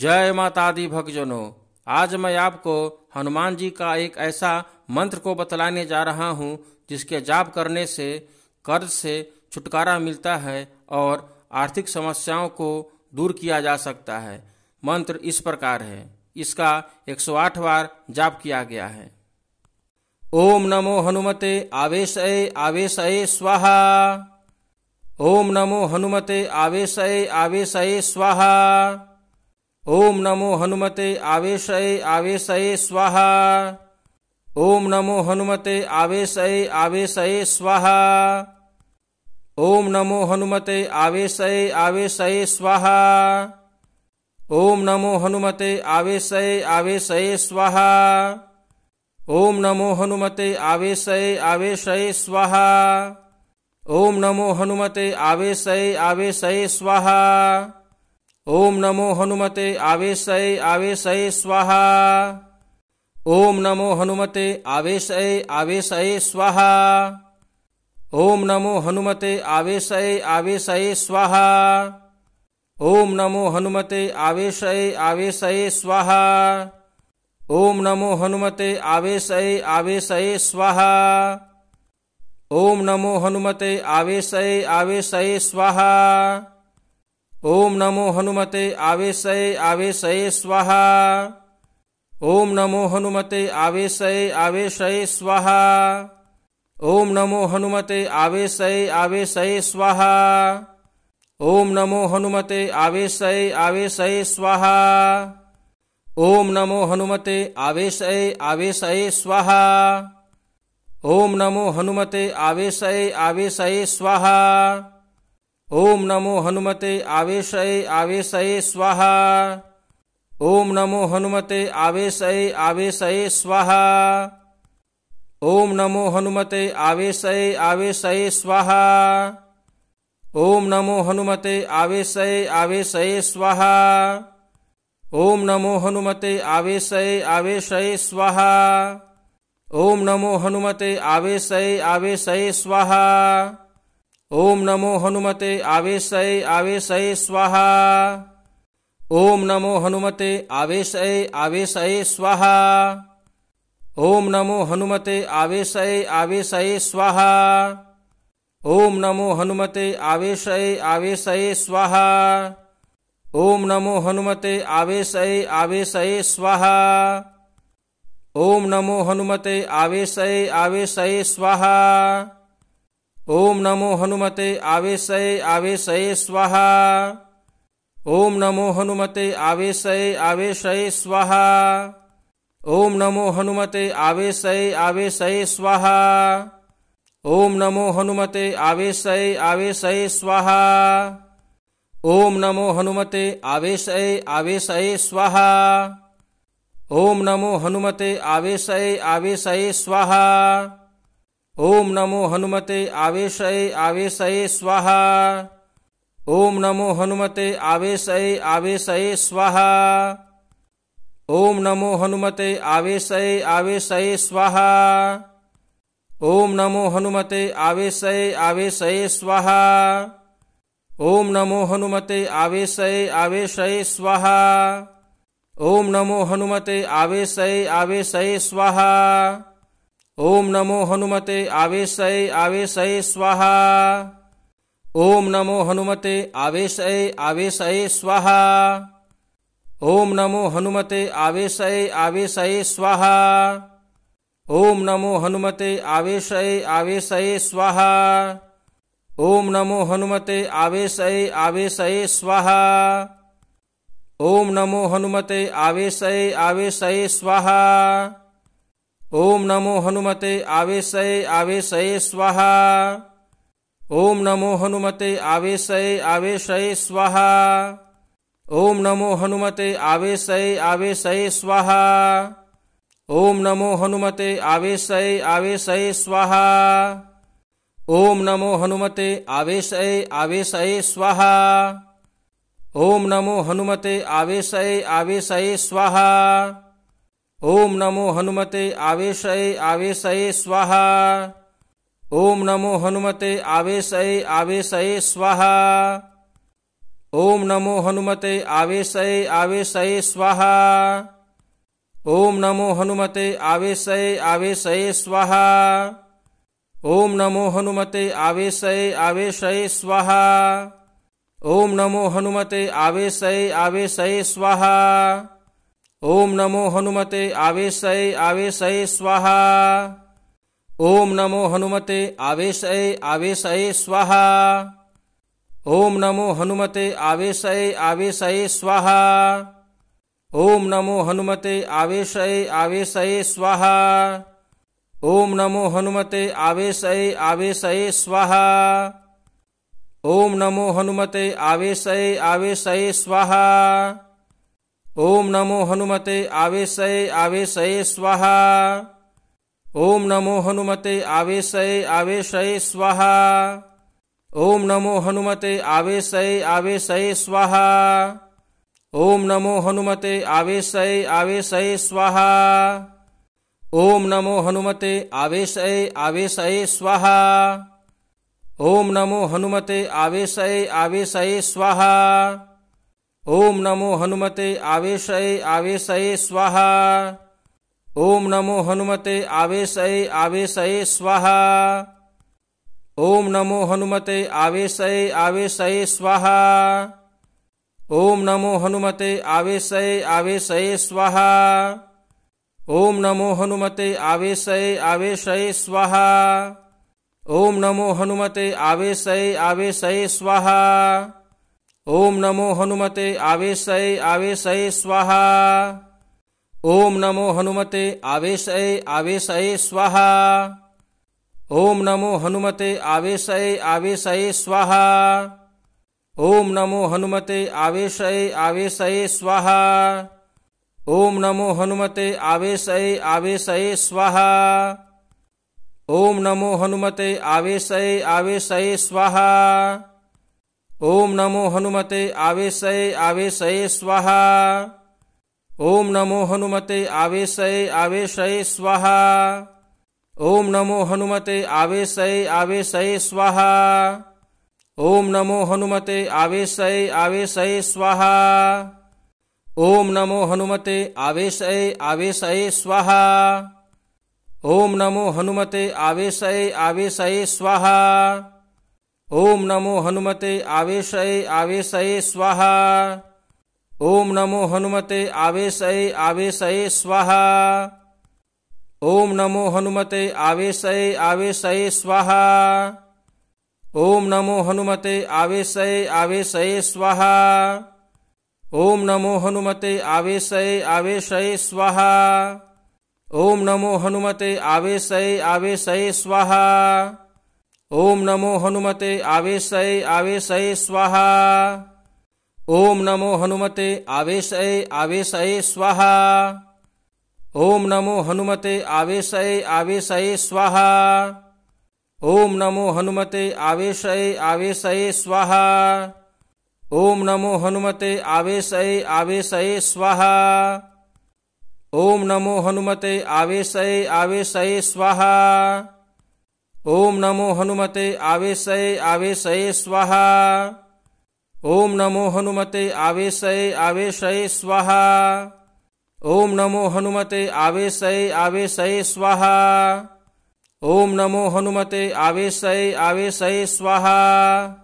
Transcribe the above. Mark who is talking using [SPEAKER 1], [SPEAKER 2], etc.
[SPEAKER 1] जय माता दी भक्तजनों आज मैं आपको हनुमान जी का एक ऐसा मंत्र को बतलाने जा रहा हूँ जिसके जाप करने से कर्ज से छुटकारा मिलता है और आर्थिक समस्याओं को दूर किया जा सकता है मंत्र इस प्रकार है इसका 108 बार जाप किया गया है ओम नमो हनुमते आवेश आवेश स्वाहा ओम नमो हनुमते आवेश आवेश स्वाहा ओम नमो हनुमते आवेशये आवेशये स्वाहा ओम नमो हनुमते आवेशये आवेशये स्वाहा ओम नमो हनुमते आवेश आवेशये स्वाहा ओम नमो हनुमते आवेशये आवेशये स्वाहा ओम नमो हनुमते आवेश आवेश स्वाहा ओम नमो हनुमते आवेशये आवेशये स्वाहा ओम नमो हनुमते आवेशय आवेशय स्वाहा ओम नमो हनुमते आवेशय आवेशय स्वाहा ओम नमो हनुमते आवेशय आवेशय स्वाहा ओम नमो हनुमते आवेशय आवेशय स्वाहा ओम नमो हनुमते आवेश आवेश स्वाहा ओम नमो हनुमते आवेशय आवेशय स्वाहा ओम नमो हनुमते आवेशये आवेश स्वाहा ओम नमो हनुमते आवेशये आवेशये स्वाहा ओम नमो हनुमते आवेशये आवेशये स्वाहा ओम नमो हनुमते आवेशये आवेश स्वाहा ओम नमो हनुमते आवेशये आवेशये स्वाहा ओम नमो हनुमते आवेशये आवेश स्वाहा ओम नमो हनुमते आवेशये आवेशये स्वाहा ओम नमो हनुमते आवेशये आवेशये स्वाहा ओम नमो हनुमते आवेशये आवेशये स्वाहा ओम नमो हनुमते आवेशये आवेशये स्वाहा ओम नमो हनुमते आवेशये आवेशये स्वाहा ओम नमो हनुमते आवेशये आवेशये स्वाहा ओम नमो हनुमते आवेशय आवेशय स्वाहा ओम नमो हनुमते आवेशय आवेशय स्वाहा ओम नमो हनुमते आवेशय आवेशय स्वाहा ओम नमो हनुमते आवेशय आवेशय स्वाहा ओम नमो हनुमते आवेशय आवेश स्वाहा ओम नमो हनुमते आवेशय आवेश स्वाहा ओम नमो हनुमते आवेशय आवेशय स्वाहा ओम नमो हनुमते आवेशय आवेशय स्वाहा ओम नमो हनुमते आवेशय आवेशय स्वाहा ओम नमो हनुमते आवेशय आवेशय स्वाहा ओम नमो हनुमते आवेशय आवेशय स्वाहा ओम नमो हनुमते आवेशय आवेश स्वाहा ओम नमो हनुमते आवेशये आवेशये स्वाहा ओम नमो हनुमते आवेशये आवेशये स्वाहा ओम नमो हनुमते आवेशये आवेशये स्वाहा ओम नमो हनुमते आवेशये आवेशये स्वाहा ओम नमो हनुमते आवेशये आवेशये स्वाहा ओम नमो हनुमते आवेशये आवेशये स्वाहा ओम नमो हनुमते आवेशय आवेशय स्वाहा ओम नमो हनुमते आवेशय आवेशय स्वाहा ओम नमो हनुमते आवेशय आवेशय स्वाहा ओम नमो हनुमते आवेशय आवेशय स्वाहा ओम नमो हनुमते आवेशय आवेश स्वाहा ओम नमो हनुमते आवेशय आवेशय स्वाहा ओम नमो हनुमते आवेशय आवेशय स्वाहा ओम नमो हनुमते आवेशय आवेशय स्वाहा ओम नमो हनुमते आवेशय आवेशय स्वाहा ओम नमो हनुमते आवेशय आवेशय स्वाहा ओम नमो हनुमते आवेशय आवेशय स्वाहा ओम नमो हनुमते आवेशय आवेशय स्वाहा ओम नमो हनुमते आवेशये आवेशये स्वाहा ओम नमो हनुमते आवेशये आवेशये स्वाहा ओम नमो हनुमते आवेशये आवेशये स्वाहा ओम नमो हनुमते आवेशये आवेशये स्वाहा ओम नमो हनुमते आवेशये आवेशये स्वाहा ओम नमो हनुमते आवेशये आवेशये स्वाहा ओम नमो हनुमते आवेशय आवेशय स्वाहा ओम नमो हनुमते आवेशय आवेशय स्वाहा ओम नमो हनुमते आवेशय आवेशय स्वाहा ओम नमो हनुमते आवेशय आवेशय स्वाहा ओम नमो हनुमते आवेशय आवेश स्वाहा ओम नमो हनुमते आवेशय आवेश स्वाहा ओम नमो हनुमते आवेशये आवेशये स्वाहा ओम नमो हनुमते आवेशये आवेशये स्वाहा ओम नमो हनुमते आवेशये आवेशये स्वाहा ओम नमो हनुमते आवेशये आवेशये स्वाहा ओम नमो हनुमते आवेशये आवेश स्वाहा ओम नमो हनुमते आवेशये आवेश स्वाहा ओम नमो हनुमते आवेशये आवेशये स्वाहा ओम नमो हनुमते आवेशये आवेशये स्वाहा ओम नमो हनुमते आवेश आवेशये स्वाहा ओम नमो हनुमते आवेशये आवेशये स्वाहा ओम नमो हनुमते आवेश आवेश स्वाहा ओम नमो हनुमते आवेशये आवेशये स्वाहा ओम नमो हनुमते आवेशय आवेशय स्वाहा ओम नमो हनुमते आवेशय आवेशय स्वाहा ओम नमो हनुमते आवेशय आवेशय स्वाहा ओम नमो हनुमते आवेश आवेश स्वाहा ओम नमो हनुमते आवेश आवेश स्वाहा ओम नमो हनुमते आवेशय आवेशय स्वाहा ओम नमो हनुमते आवेशय आवेशय स्वाहा ओम नमो हनुमते आवेशय आवेशय स्वाहा ओम नमो हनुमते आवेशय आवेशय स्वाहा ओम नमो हनुमते आवेशय आवेशय स्वाहा ओम नमो हनुमते आवेशय आवेशय स्वाहा ओम नमो हनुमते आवेशय आवेश स्वाहा ओम नमो हनुमते आवेशये आवेशये स्वाहा ओम नमो हनुमते आवेशये आवेशये स्वाहा ओम नमो हनुमते आवेशये आवेशये स्वाहा ओम नमो हनुमते आवेशये आवेशये स्वाहा ओम नमो हनुमते आवेशये आवेशये स्वाहा ओम नमो हनुमते आवेशये आवेशये स्वाहा ओम नमो हनुमते आवेशय आवेशय स्वाहा ओम नमो हनुमते आवेशय आवेशय स्वाहा ओम नमो हनुमते आवेशय आवेशय स्वाहा ओम नमो हनुमते आवेश आवेशय स्वाहा ओम नमो हनुमते आवेश आवेश स्वाहा ओम नमो हनुमते आवेशय आवेशय स्वाहा ओम नमो हनुमते आवेशये आवेशये स्वाहा ओम नमो हनुमते आवेशये आवेशये स्वाहा ओम नमो हनुमते आवेशये आवेशये स्वाहा ओम नमो हनुमते आवेशये आवेशये स्वाहा